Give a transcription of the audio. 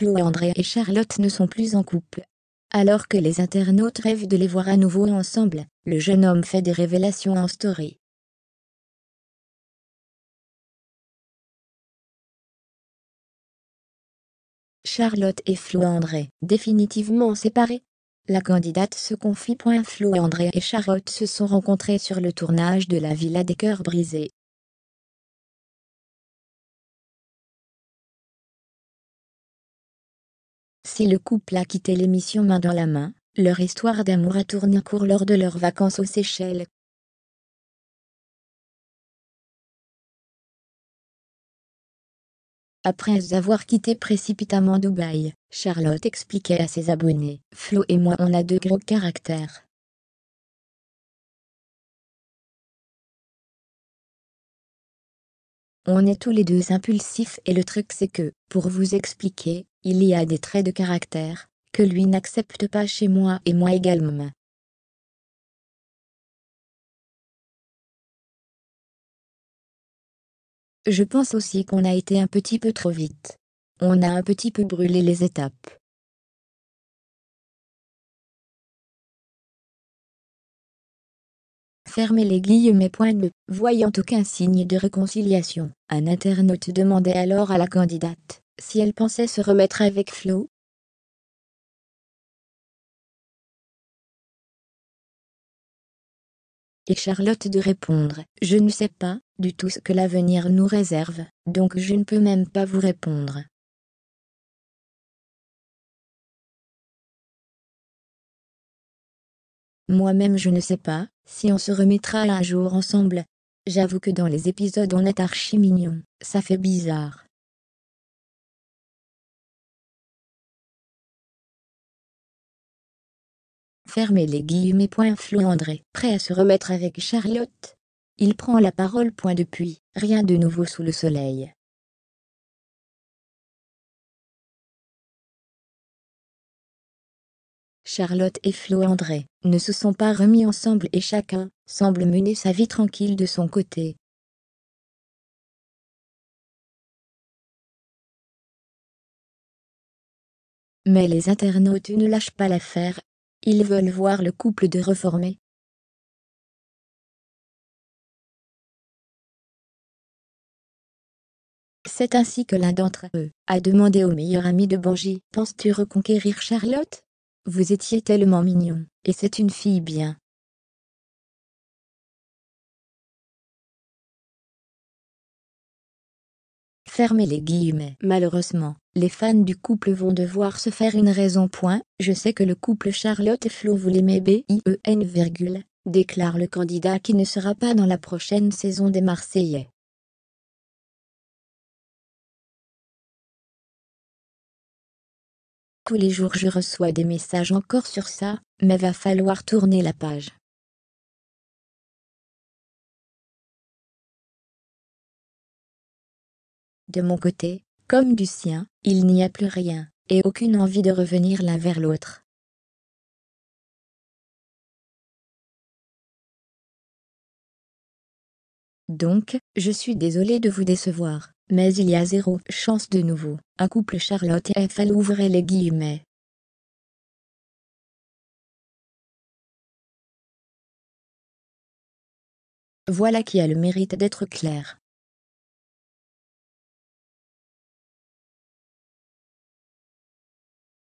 Flo André et Charlotte ne sont plus en couple. Alors que les internautes rêvent de les voir à nouveau ensemble, le jeune homme fait des révélations en story. Charlotte et Flo André, définitivement séparés. La candidate se confie. Flo André et Charlotte se sont rencontrés sur le tournage de La Villa des Cœurs Brisés. le couple a quitté l'émission main dans la main, leur histoire d'amour a tourné court lors de leurs vacances aux Seychelles. Après avoir quitté précipitamment Dubaï, Charlotte expliquait à ses abonnés « Flo et moi on a deux gros caractères. On est tous les deux impulsifs et le truc c'est que, pour vous expliquer, il y a des traits de caractère, que lui n'accepte pas chez moi et moi également. Je pense aussi qu'on a été un petit peu trop vite. On a un petit peu brûlé les étapes. Fermez les guillemets. Point voyant aucun signe de réconciliation, un internaute demandait alors à la candidate si elle pensait se remettre avec Flo. Et Charlotte de répondre « Je ne sais pas du tout ce que l'avenir nous réserve, donc je ne peux même pas vous répondre. » Moi-même je ne sais pas si on se remettra un jour ensemble. J'avoue que dans les épisodes on est archi mignon, ça fait bizarre. Fermez les guillemets. André, prêt à se remettre avec Charlotte. Il prend la parole. Point depuis, rien de nouveau sous le soleil. Charlotte et Flo André ne se sont pas remis ensemble et chacun semble mener sa vie tranquille de son côté. Mais les internautes ne lâchent pas l'affaire ils veulent voir le couple de reformer. C'est ainsi que l'un d'entre eux a demandé au meilleur ami de Banji « Penses-tu reconquérir Charlotte Vous étiez tellement mignon, et c'est une fille bien. » Fermez les guillemets. Malheureusement, les fans du couple vont devoir se faire une raison. Point. Je sais que le couple Charlotte et Flo vous l'aimez bien, déclare le candidat qui ne sera pas dans la prochaine saison des Marseillais. Tous les jours je reçois des messages encore sur ça, mais va falloir tourner la page. De mon côté, comme du sien, il n'y a plus rien, et aucune envie de revenir l'un vers l'autre. Donc, je suis désolé de vous décevoir, mais il y a zéro chance de nouveau. Un couple Charlotte et F.L. ouvrait les guillemets. Voilà qui a le mérite d'être clair.